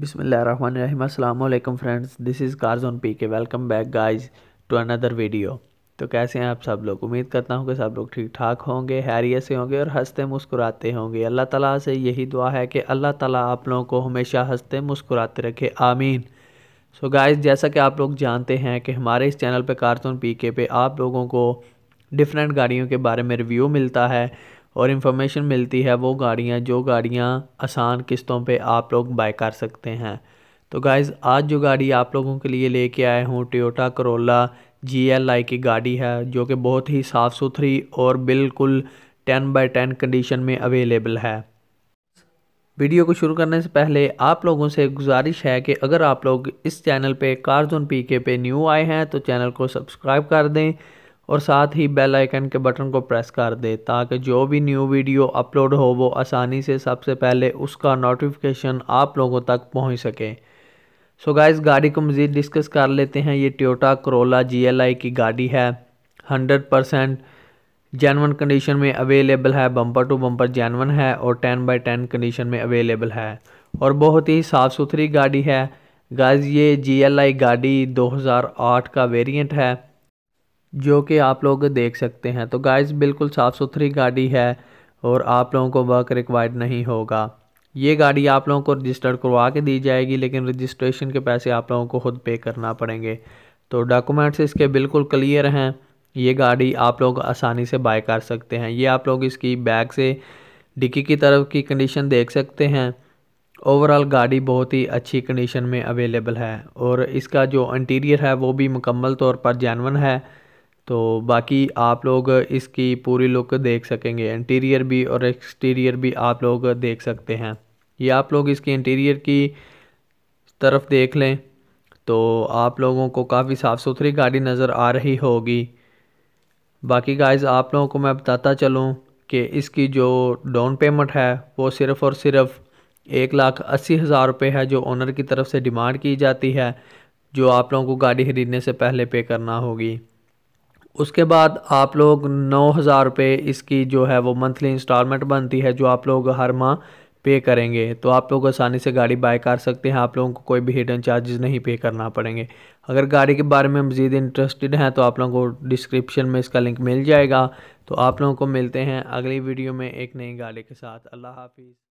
बिसमीम friends this is Carzone P K welcome back guys to another video तो कैसे हैं आप सब लोग उम्मीद करता हूँ कि सब लोग ठीक ठाक होंगे हैरियत से होंगे और हंसते मुस्कुराते होंगे अल्लाह ताला से यही दुआ है कि अल्लाह ताला आप लोगों को हमेशा हंसते मुस्कुराते रखे आमीन सो गाइज जैसा कि आप लोग जानते हैं कि हमारे इस चैनल पर कारजोन पी के पे आप लोगों को डिफरेंट गाड़ियों के बारे में रिव्यू मिलता है और इन्फॉर्मेशन मिलती है वो गाड़ियाँ जो गाड़ियाँ आसान किस्तों पे आप लोग बाय कर सकते हैं तो गाइज़ आज जो गाड़ी आप लोगों के लिए लेके आए हूँ Toyota Corolla G L I की गाड़ी है जो कि बहुत ही साफ़ सुथरी और बिल्कुल टेन बाई टेन कंडीशन में अवेलेबल है वीडियो को शुरू करने से पहले आप लोगों से गुजारिश है कि अगर आप लोग इस चैनल पे कारजोन पी के पे न्यू आए हैं तो चैनल को सब्सक्राइब कर दें और साथ ही बेल आइकन के बटन को प्रेस कर दे ताकि जो भी न्यू वीडियो अपलोड हो वो आसानी से सबसे पहले उसका नोटिफिकेशन आप लोगों तक पहुंच सके सो so गाइस गाड़ी को मज़ीद डिस्कस कर लेते हैं ये ट्योटा करोला जीएलआई की गाड़ी है हंड्रेड परसेंट जैनवन कंडीशन में अवेलेबल है बम्पर टू बम्पर जैनवन है और टेन बाई टेन कंडीशन में अवेलेबल है और बहुत ही साफ़ सुथरी गाड़ी है गाइज़ ये जी गाड़ी दो का वेरियंट है जो कि आप लोग देख सकते हैं तो गाइस बिल्कुल साफ़ सुथरी गाड़ी है और आप लोगों को वर्क रिक्वायर्ड नहीं होगा ये गाड़ी आप लोगों को रजिस्टर करवा के दी जाएगी लेकिन रजिस्ट्रेशन के पैसे आप लोगों को खुद पे करना पड़ेंगे तो डॉक्यूमेंट्स इसके बिल्कुल क्लियर हैं ये गाड़ी आप लोग आसानी से बाय कर सकते हैं ये आप लोग इसकी बैग से डिक्की की तरफ की कंडीशन देख सकते हैं ओवरऑल गाड़ी बहुत ही अच्छी कंडीशन में अवेलेबल है और इसका जो इंटीरियर है वो भी मुकम्मल तौर पर जैनवन है तो बाकी आप लोग इसकी पूरी लुक देख सकेंगे इंटीरियर भी और एक्सटीरियर भी आप लोग देख सकते हैं ये आप लोग इसकी इंटीरियर की तरफ देख लें तो आप लोगों को काफ़ी साफ़ सुथरी गाड़ी नज़र आ रही होगी बाकी गाइस आप लोगों को मैं बताता चलूँ कि इसकी जो डाउन पेमेंट है वो सिर्फ़ और सिर्फ एक लाख अस्सी हज़ार रुपये है जो ओनर की तरफ से डिमांड की जाती है जो आप लोगों को गाड़ी खरीदने से पहले पे करना होगी उसके बाद आप लोग नौ हज़ार रुपये इसकी जो है वो मंथली इंस्टॉलमेंट बनती है जो आप लोग हर माह पे करेंगे तो आप लोग आसानी से गाड़ी बाय कर सकते हैं आप लोगों को कोई भी हिडन चार्जेस नहीं पे करना पड़ेंगे अगर गाड़ी के बारे में मज़ीद इंटरेस्टेड हैं तो आप लोगों को डिस्क्रिप्शन में इसका लिंक मिल जाएगा तो आप लोगों को मिलते हैं अगली वीडियो में एक नई गाड़ी के साथ अल्लाह हाफिज़